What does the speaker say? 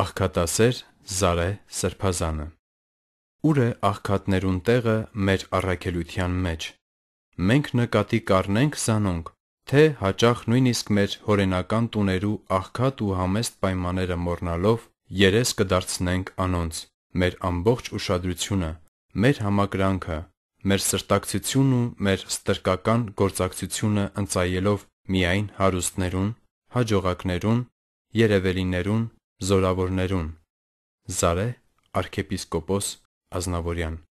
Աղքատասեր Զարե Սրբազանը Ո՞ւր է աղքատներուն տեղը մեր առաքելության մեջ։ Մենք նկատի կառնենք զանոնք, թե հաճախ նույնիսկ մեր հորենական տուներու աղքատ ու համեստ պայմանները մոռնալով երես կդարձնենք անոնց, մեր ամբողջ ուշադրությունը, մեր համակրանքը, մեր սրտակցությունն ու մեր ստրկական գործակցությունը ընծայելով միայն հարուստներուն, հաջողակներուն, երևելիներուն զորավորներուն Զարե arciepiscopos Ազնավորյան